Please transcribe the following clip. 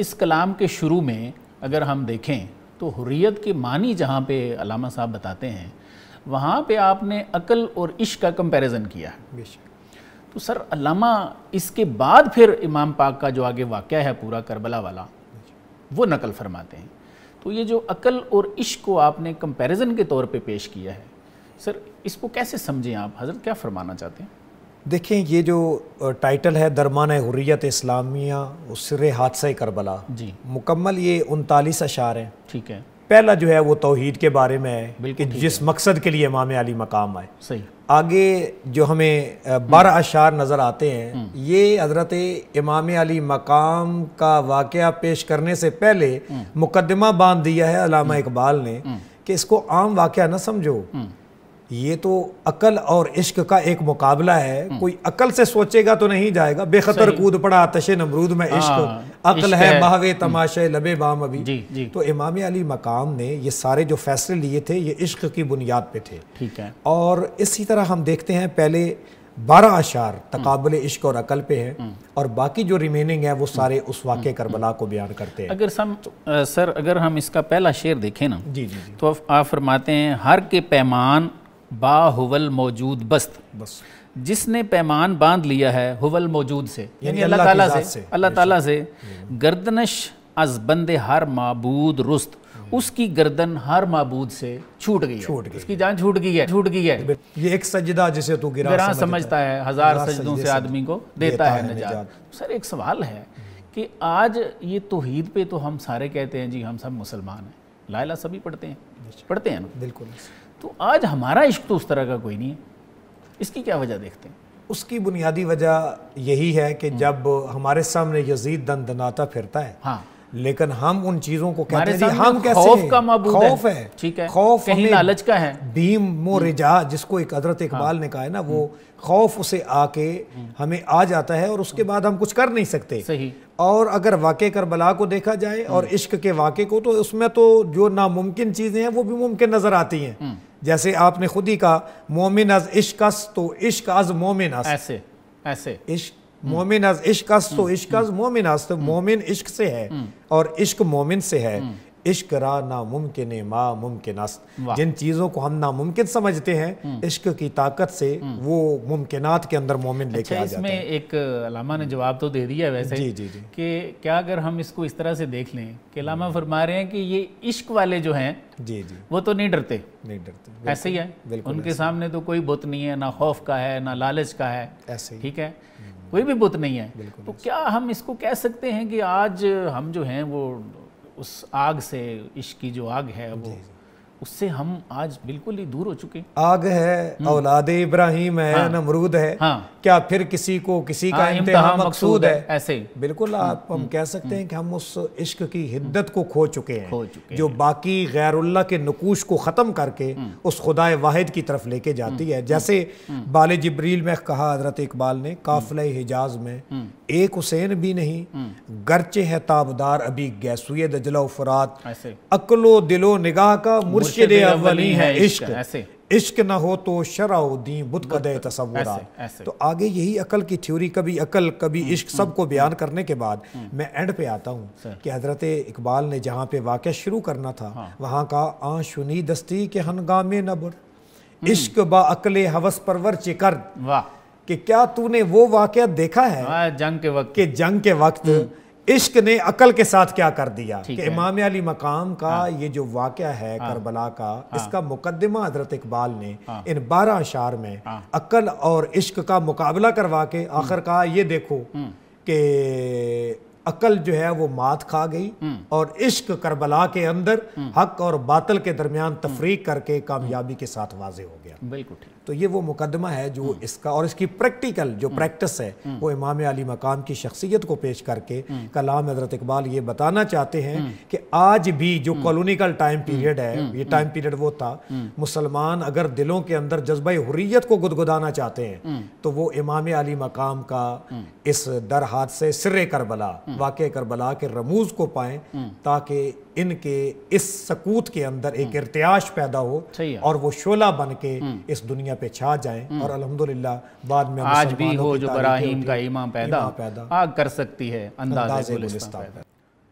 इस कलाम के शुरू में अगर हम देखें तो हुर्रियत के मानी जहाँ पे अलामा साहब बताते हैं वहाँ पे आपने अकल और इश्क का कंपैरिजन किया है तो सर अलामा इसके बाद फिर इमाम पाक का जो आगे वाक़ है पूरा करबला वाला वो नकल फरमाते हैं तो ये जो अकल और इश्क को आपने कंपैरिजन के तौर पे पेश किया है सर इसको कैसे समझें आप हज़रत क्या फरमाना चाहते हैं देखें ये जो टाइटल है दरमान हुर्रियत इस्लामिया उसर हादसा करबला जी मुकम्मल ये उनतालीस अशार हैं ठीक है पहला जो है वो तोहहीद के बारे में है कि जिस है। मकसद के लिए इमाम अली मकाम आए सही आगे जो हमें हम्म। बारह अशार नज़र आते हैं हम्म। ये हजरत इमाम अली मकाम का वाक़ पेश करने से पहले हम्म। मुकदमा बांध दिया है अलामा इकबाल ने कि इसको आम वाक़ ना समझो ये तो अकल और इश्क का एक मुकाबला है हम्म। कोई अकल से सोचेगा तो नहीं जाएगा बेखतर कूद पड़ा आतश नमरूद में हाँ, इश्क अकल है महवे हम्म। तमाशे लबे बाम अभी जी, जी। तो इमाम अली मकाम ने ये सारे जो फैसले लिए थे ये इश्क की बुनियाद पे थे ठीक है और इसी तरह हम देखते हैं पहले बारह अशार हम्म। तकबले इश्क और अकल पे है और बाकी जो रिमेनिंग है वो सारे उस वाक्य करबला को बयान करते हैं अगर सम सर अगर हम इसका पहला शेर देखें ना जी जी तो आप फरमाते हैं हर के पैमान बाहुवल मौजूद बस्त बस जिसने पैमान बांध लिया है हुवल मौजूद से यानी अल्लाह ताला से, अल्लाह ताला से गर्दनश अज बंद हर माबूद रुस्त हम्म। उसकी गर्दन हर माबूद से छूट गई छूट गई उसकी जान छूट गई है छूट गई है ये एक सजदा जिसे तू गिरा, समझता, समझता है हजार सजदों से आदमी को देता है निजात सर एक सवाल है हम्म। कि आज ये तोहीद पे तो हम सारे कहते हैं जी हम सब मुसलमान हैं लाला सभी पढ़ते हैं पढ़ते हैं ना बिल्कुल तो आज हमारा इश्क तो उस तरह का कोई नहीं है इसकी क्या वजह देखते हैं उसकी बुनियादी वजह यही है कि हम्म। जब हमारे सामने यजीद दन दनाता फिरता है हाँ लेकिन हम उन चीजों को कहते हैं हम कैसे खौफ का खौफ है ठीक है खौफ कहीं लालच का है भीम मो रिजा हम्म। जिसको एक हजरत हाँ। इकबाल हाँ। ने कहा है ना वो हम्म। खौफ उसे आके हमें आ जाता है और उसके बाद हम कुछ कर नहीं सकते सही और अगर वाक़ करबला को देखा जाए और इश्क के वाक़े को तो उसमें तो जो नामुमकिन चीज़ें हैं वो भी मुमकिन नज़र आती हैं जैसे आपने खुद ही कहा मोमिन अज इश्क तो इश्क अज मोमिन ऐसे ऐसे इश्क मोमिन अज इश्कस तो हम्म, इश्क अज हम्म, मोमिन तो हम्म। मोमिन इश्क से है और इश्क मोमिन से है इश्क रा नामुमकिन माँ मुमकिन अस्त जिन चीज़ों को हम नामुमकिन समझते हैं हम्म। इश्क की ताकत से हम्म। वो मुमकिन के अंदर मोमिन अच्छा, लेके अच्छा, आ जाते एक लामा ने जवाब तो दे दिया वैसे जी जी जी कि क्या अगर हम इसको इस तरह से देख लें कि लामा फरमा रहे हैं कि ये इश्क वाले जो हैं जी जी वो तो नहीं डरते नहीं डरते ऐसे ही है उनके सामने तो कोई बुत नहीं है ना खौफ का है ना लालच का है ऐसे ठीक है हम्म। कोई भी बुत नहीं है तो क्या हम इसको कह सकते हैं कि आज हम जो हैं वो उस आग से इश्क की जो आग है वो उससे हम आज बिल्कुल ही दूर हो चुके आग है हम्म। औलाद इब्राहिम है हाँ, नमरूद है हाँ, क्या फिर किसी को किसी का हाँ, इम्तहा मकसूद है ऐसे बिल्कुल हम्म, आप हम हम्म, कह सकते हैं कि हम उस इश्क की हिद्दत को खो चुके हैं खो चुके जो बाकी गैरुल्ला के नकूश को ख़त्म करके उस खुदाए वाहिद की तरफ लेके जाती है जैसे बाल जबरील में कहा हजरत इकबाल ने काफिल हिजाज में एक हुसैन भी नहीं गर्चे है ताबदार अभी गैसुए दजला फरात अकलो दिलो निगाह का मुर्श मुर्शिद अवली है इश्क ऐसे इश्क ना हो तो शराउद्दी बुत कद तस्वुरा तो आगे यही अकल की थ्योरी कभी अकल कभी हम्म, इश्क हम्म, सबको हम्म। बयान करने के बाद मैं एंड पे आता हूँ कि हज़रत इकबाल ने जहाँ पे वाक़ शुरू करना था हाँ। वहाँ का आ शुनी दस्ती के हंगामे नबर इश्क बा अकल हवस परवर चिकर कि क्या तूने वो वाक़ देखा है हाँ, जंग के वक्त के जंग के वक्त इश्क ने अकल के साथ क्या कर दिया कि इमाम अली मकाम का हाँ। ये जो वाक़ है हाँ। करबला का हाँ। इसका मुकदमा हजरत इकबाल ने हाँ। इन बारह अशार में हाँ। अकल और इश्क का मुकाबला करवा के हम्म। आखिर कहा ये देखो हम्म। कि अकल जो है वो मात खा गई हम्म। और इश्क करबला के अंदर हम्म। हक और बातल के दरमियान हम्म। तफरीक करके कामयाबी के साथ वाजे हो गया बिल्कुल तो ये वो मुकदमा है जो इसका और इसकी प्रैक्टिकल जो प्रैक्टिस है वो इमाम अली मकाम की शख्सियत को पेश करके कलाम हजरत इकबाल ये बताना चाहते हैं कि आज भी जो कॉलोनिकल टाइम पीरियड है ये टाइम पीरियड वो था मुसलमान अगर दिलों के अंदर जज्बा हुर्रियत को गुदगुदाना चाहते हैं तो वो इमाम अली मकाम का इस दर हाथ से सिर करबला हम्म। वाक़ करबला के रमूज को पाए हम्म। ताकि इनके इस सकूत के अंदर एक हम्म। इर्त्याश पैदा हो और वो शोला बन के इस दुनिया पे छा जाए और अलहमदुल्ला बाद में आज भी हो जो का इमाम पैदा, पैदा आग कर सकती है अंदाज